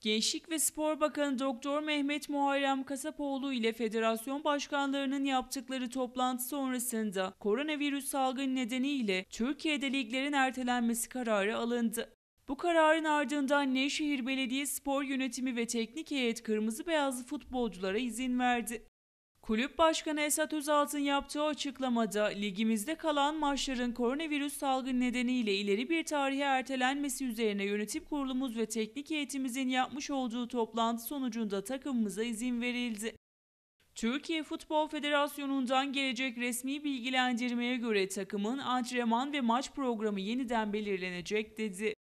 Gençlik ve Spor Bakanı Doktor Mehmet Muharrem Kasapoğlu ile federasyon başkanlarının yaptıkları toplantı sonrasında koronavirüs salgını nedeniyle Türkiye'de liglerin ertelenmesi kararı alındı. Bu kararın ardından Nevşehir Belediye Spor Yönetimi ve Teknik Heyet kırmızı beyazlı futbolculara izin verdi. Kulüp Başkanı Esat Özalt'ın yaptığı açıklamada ligimizde kalan maçların koronavirüs salgını nedeniyle ileri bir tarihe ertelenmesi üzerine yönetim kurulumuz ve teknik heyetimizin yapmış olduğu toplantı sonucunda takımımıza izin verildi. Türkiye Futbol Federasyonu'ndan gelecek resmi bilgilendirmeye göre takımın antrenman ve maç programı yeniden belirlenecek dedi.